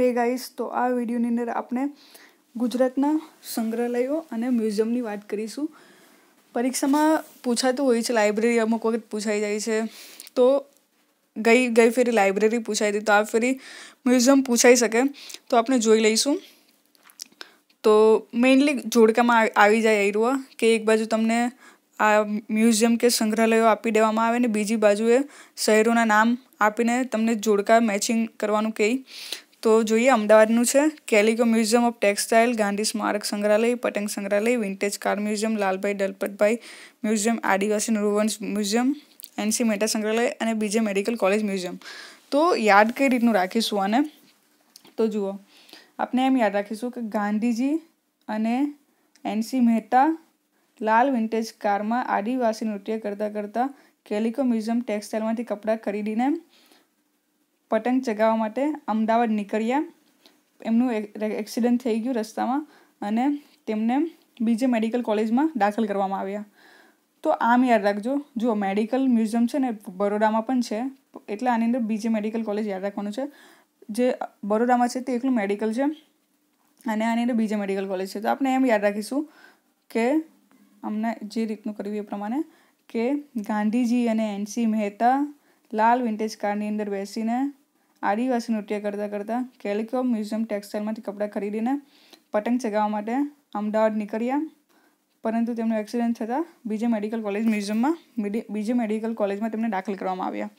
હે ગાઈસ તો આ વિડીયોની અંદર આપણે ગુજરાતના સંગ્રહાલયો અને મ્યુઝિયમની વાત કરીશું પરીક્ષામાં પૂછાતું હોય છે લાઇબ્રેરી અમુક વખત પૂછાઈ જાય છે તો ગઈ ગઈ ફેરી લાઇબ્રેરી પૂછાઈ હતી તો આ ફેરી મ્યુઝિયમ પૂછાઈ શકે તો આપણે જોઈ લઈશું તો મેઇનલી જોડકામાં આવી જાય આઈરુઆ કે એક બાજુ તમને આ મ્યુઝિયમ કે સંગ્રહાલયો આપી દેવામાં આવે ને બીજી બાજુએ શહેરોના નામ આપીને તમને જોડકા મેચિંગ કરવાનું કહી તો જોઈએ અમદાવાદનું છે calico museum of textile Gandhi સ્મારક સંગ્રહાલય પતંગ સંગ્રહાલય vintage car museum Lalbhai Dalpatbhai museum આદિવાસી નૃવંશ મ્યુઝિયમ એનસી મહેતા સંગ્રહાલય અને બીજે મેડિકલ કોલેજ મ્યુઝિયમ તો યાદ કઈ રીતનું રાખીશું આને તો જુઓ આપણે એમ યાદ રાખીશું કે ગાંધીજી અને એનસી મહેતા લાલ વિન્ટેજ કારમાં આદિવાસી નૃત્ય કરતાં કરતાં કેલિકો મ્યુઝિયમ ટેક્સટાઇલમાંથી કપડાં ખરીદીને પતંગ ચગાવવા માટે અમદાવાદ નીકળ્યા એમનું એક્સિડન્ટ થઈ ગયું રસ્તામાં અને તેમને બીજે મેડિકલ કોલેજમાં દાખલ કરવામાં આવ્યા તો આમ યાદ રાખજો જો મેડિકલ મ્યુઝિયમ છે ને બરોડામાં પણ છે એટલે આની અંદર બીજે મેડિકલ કોલેજ યાદ રાખવાનું છે જે બરોડામાં છે તે એકલું મેડિકલ છે અને આની અંદર બીજે મેડિકલ કોલેજ છે તો આપણે એમ યાદ રાખીશું કે અમને જે રીતનું કર્યું એ પ્રમાણે કે ગાંધીજી અને એનસી મહેતા લાલ વિન્ટેજ કારની અંદર બેસીને આદિવાસી નૃત્ય કરતાં કરતાં કેલિકો મ્યુઝિયમ ટેક્સટાઇલમાંથી કપડાં ખરીદીને પતંગ ચગાવવા માટે અમદાવાદ નીકળ્યા પરંતુ તેમનો એક્સિડન્ટ થતાં બીજે મેડિકલ કોલેજ મ્યુઝિયમમાં બીજે મેડિકલ કોલેજમાં તેમને દાખલ કરવામાં આવ્યા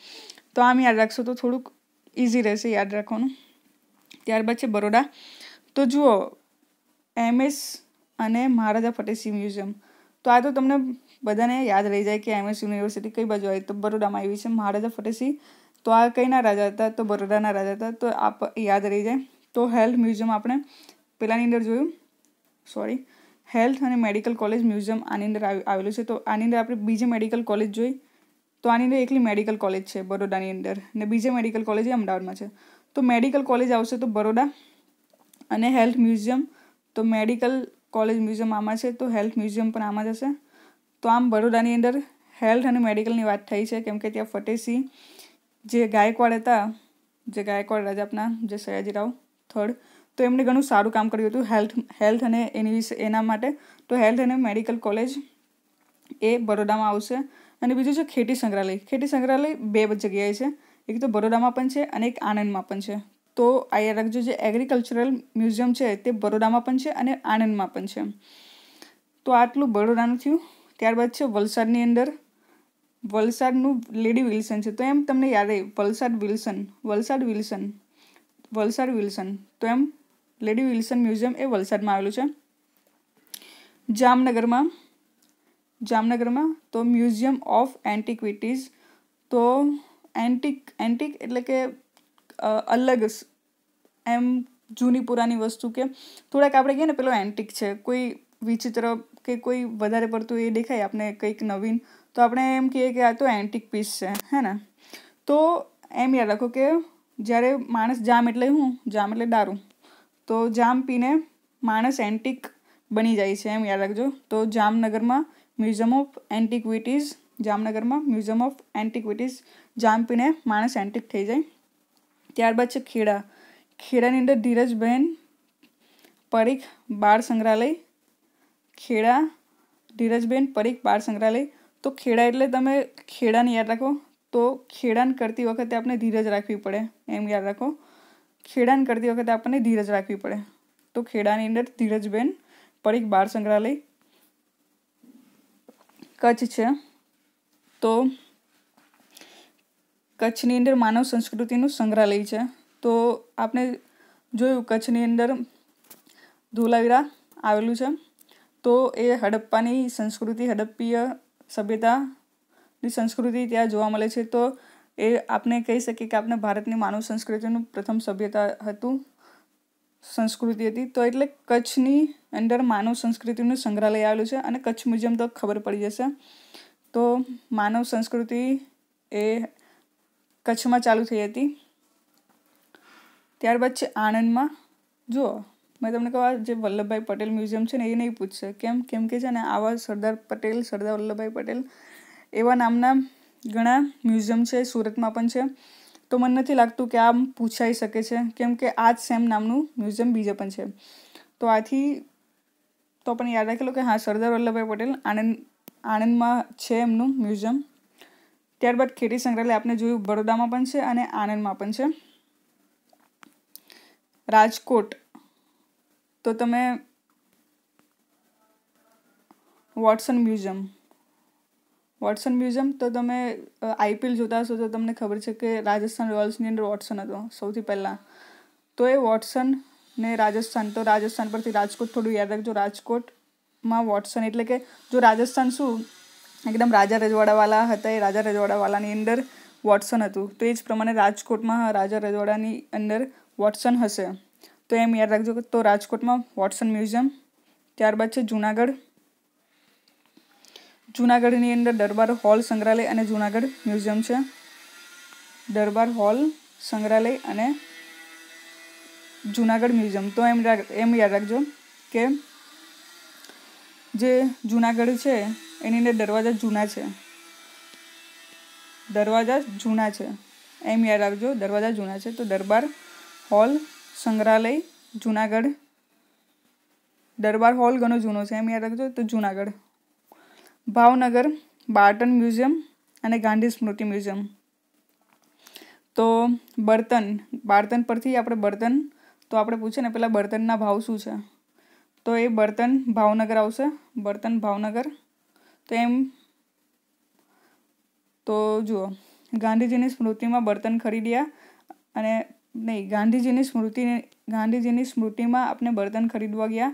તો આમ યાદ રાખશો તો થોડુંક ઇઝી રહેશે યાદ રાખવાનું ત્યારબાદ છે બરોડા તો જુઓ એમએસ અને મહારાજા ફતેહસિંહ મ્યુઝિયમ તો આ તો તમને બધાને યાદ રહી જાય કે એમએસ યુનિવર્સિટી કઈ બાજુ આવી તો બરોડામાં આવી છે મહારાજા ફતેસિંહ તો આ કઈના રાજા હતા તો બરોડાના રાજા હતા તો આપ યાદ રહી જાય તો હેલ્થ મ્યુઝિયમ આપણે પેલાની અંદર જોયું સોરી હેલ્થ અને મેડિકલ કોલેજ મ્યુઝિયમ આની અંદર આવેલું છે તો આની અંદર આપણે બીજી મેડિકલ કોલેજ જોઈ તો આની અંદર એકલી મેડિકલ કોલેજ છે બરોડાની અંદર ને બીજી મેડિકલ કોલેજ અમદાવાદમાં છે તો મેડિકલ કોલેજ આવશે તો બરોડા અને હેલ્થ મ્યુઝિયમ તો મેડિકલ કોલેજ મ્યુઝિયમ આમાં છે તો હેલ્થ મ્યુઝિયમ પણ આમાં જશે તો આમ બરોડાની અંદર હેલ્થ અને મેડિકલની વાત થઈ છે કેમ કે ત્યાં ફતેહસિંહ જે ગાયકવાડ હતા જે ગાયકવાડ રાજાપના જે સયાજીરાવ થર્ડ તો એમણે ઘણું સારું કામ કર્યું હતું હેલ્થ હેલ્થ અને એની વિશે એના માટે તો હેલ્થ અને મેડિકલ કોલેજ એ બરોડામાં આવશે અને બીજું છે ખેતી સંગ્રહાલય ખેતી સંગ્રહાલય બે જગ્યાએ છે એક તો બરોડામાં પણ છે અને એક આણંદમાં પણ છે તો આ યાદ રાખજો જે એગ્રીકલ્ચરલ મ્યુઝિયમ છે તે બરોડામાં પણ છે અને આણંદમાં પણ છે તો આટલું બરોડાનું થયું ત્યારબાદ છે વલસાડની અંદર વલસાડનું લેડી વિલ્સન છે તો એમ તમને યાદ આવે Valsad Wilson Valsad Wilson Valsad Wilson તો એમ લેડી વિલ્સન મ્યુઝિયમ એ વલસાડમાં આવેલું છે જામનગરમાં જામનગરમાં તો મ્યુઝિયમ ઓફ એન્ટિક્વિટીઝ તો એન્ટિક એન્ટિક એટલે કે અલગ એમ જૂની પુરાની વસ્તુ કે થોડાક આપણે કહીએ ને પેલો એન્ટિક છે કોઈ વિચિત્ર કે કોઈ વધારે પડતું એ દેખાય આપણે કંઈક નવીન તો આપણે એમ કહીએ કે આ તો એન્ટિક પીસ છે હે ને તો એમ યાદ રાખો કે જ્યારે માણસ જામ એટલે હું જામ એટલે દારૂ તો જામ પીને માણસ એન્ટિક બની જાય છે એમ યાદ રાખજો તો જામનગરમાં મ્યુઝિયમ ઓફ એન્ટિક્વિટીઝ જામનગરમાં મ્યુઝિયમ ઓફ એન્ટિક્વિટીઝ જામ પીને માણસ એન્ટિક થઈ જાય ત્યારબાદ છે ખેડા ખેડાની અંદર ધીરજબેન પરીખ બાળ સંગ્રહાલય ખેડા ધીરજબેન પરીખ બાળ સંગ્રહાલય તો ખેડા એટલે તમે ખેડાને યાદ રાખો તો ખેડાણ કરતી વખતે આપણે ધીરજ રાખવી પડે એમ યાદ રાખો ખેડાણ કરતી વખતે આપણને ધીરજ રાખવી પડે તો ખેડાની અંદર ધીરજબેન પરીખ બાળ સંગ્રહાલય કચ્છ છે તો કચ્છની અંદર માનવ સંસ્કૃતિનું સંગ્રહાલય છે તો આપણે જોયું કચ્છની અંદર ધોલાવીરા આવેલું છે તો એ હડપ્પાની સંસ્કૃતિ હડપ્પીય સભ્યતાની સંસ્કૃતિ ત્યાં જોવા મળે છે તો એ આપણે કહી શકીએ કે આપણે ભારતની માનવ સંસ્કૃતિનું પ્રથમ સભ્યતા હતું સંસ્કૃતિ હતી તો એટલે કચ્છની અંદર માનવ સંસ્કૃતિનું સંગ્રહાલય આવેલું છે અને કચ્છ મ્યુઝિયમ તો ખબર પડી જશે તો માનવ સંસ્કૃતિ એ કચ્છમાં ચાલુ થઈ હતી ત્યારબાદ છે આણંદમાં જુઓ મેં તમને કહું જે વલ્લભભાઈ પટેલ મ્યુઝિયમ છે ને એ નહીં પૂછશે કેમ કેમ કે છે ને આવા સરદાર પટેલ સરદાર વલ્લભભાઈ પટેલ એવા નામના ઘણા મ્યુઝિયમ છે સુરતમાં પણ છે તો મને નથી લાગતું કે આમ પૂછાઈ શકે છે કેમ કે આ જ સેમ નામનું મ્યુઝિયમ બીજે પણ છે તો આથી તો પણ યાદ રાખેલો કે હા સરદાર વલ્લભભાઈ પટેલ આણંદ આણંદમાં છે એમનું મ્યુઝિયમ ત્યારબાદ ખેતી સંગ્રહાલય આપણે જોયું બરોડામાં પણ છે અને આણંદમાં પણ છે રાજકોટ તો તમે વોટસન મ્યુઝિયમ વોટસન મ્યુઝિયમ તો તમે આઈપીએલ જોતા હશો તો તમને ખબર છે કે રાજસ્થાન રોયલ્સની અંદર વોટસન હતો સૌથી પહેલાં તો એ વોટસન ને રાજસ્થાન તો રાજસ્થાન પરથી રાજકોટ થોડું યાદ રાખજો રાજકોટમાં વોટસન એટલે કે જો રાજસ્થાન શું એકદમ રાજા રજવાડાવાળા હતા એ રાજા રજવાડાવાળાની અંદર વોટસન હતું તો એ જ પ્રમાણે રાજકોટમાં રાજા રજવાડાની અંદર વોટસન હશે તો એમ યાદ રાખજો તો રાજકોટમાં વોટસન મ્યુઝિયમ ત્યારબાદ છે જુનાગઢ જુનાગઢની અંદર દરબાર હોલ સંગ્રહાલય અને જુનાગઢ મ્યુઝિયમ છે દરબાર હોલ સંગ્રહાલય અને જુનાગઢ મ્યુઝિયમ તો એમ એમ યાદ રાખજો કે જે જુનાગઢ છે એની અંદર દરવાજા જૂના છે દરવાજા જૂના છે એમ યાદ રાખજો દરવાજા જૂના છે તો દરબાર હોલ સંગ્રહાલય જૂનાગઢ દરબાર હોલ ઘણો જૂનો છે એમ યાદ રાખજો તો જૂનાગઢ ભાવનગર બાર્ટન મ્યુઝિયમ અને ગાંધી સ્મૃતિ મ્યુઝિયમ તો બર્તન બર્તન પરથી આપણે બર્તન તો આપણે પૂછે ને પેલા બર્તનના ભાવ શું છે તો એ બર્તન ભાવનગર આવશે બર્તન ભાવનગર તેમ તો જુઓ ગાંધીજીની સ્મૃતિમાં બર્તન ખરીદ્યા અને નહીં ગાંધીજીની સ્મૃતિને ગાંધીજીની સ્મૃતિમાં આપણે બર્તન ખરીદવા ગયા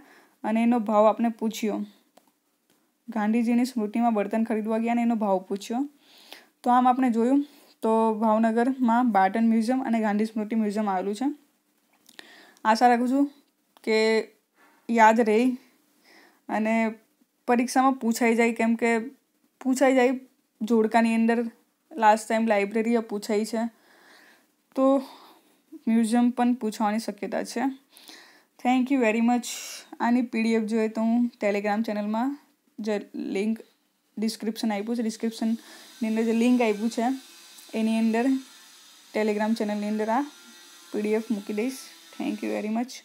અને એનો ભાવ આપણે પૂછ્યો ગાંધીજીની સ્મૃતિમાં બર્તન ખરીદવા ગયા અને એનો ભાવ પૂછ્યો તો આમ આપણે જોયું તો ભાવનગરમાં બાટન મ્યુઝિયમ અને ગાંધી સ્મૃતિ મ્યુઝિયમ આવેલું છે આશા રાખું છું કે યાદ રહે અને પરીક્ષામાં પૂછાઈ જાય કેમ કે પૂછાઈ જાય જોડકાની અંદર લાસ્ટ ટાઈમ લાઇબ્રેરી પૂછાઈ છે તો મ્યુઝિયમ પણ પૂછવાની શક્યતા છે થેન્ક યુ વેરી મચ આની પીડીએફ જોઈએ તો હું ટેલિગ્રામ ચેનલમાં જે લિંક ડિસ્ક્રિપ્શન આપ્યું છે ડિસ્ક્રિપ્શનની અંદર જે લિંક આપ્યું છે એની અંદર ટેલિગ્રામ ચેનલની અંદર આ પીડીએફ મૂકી દઈશ થેન્ક યુ વેરી મચ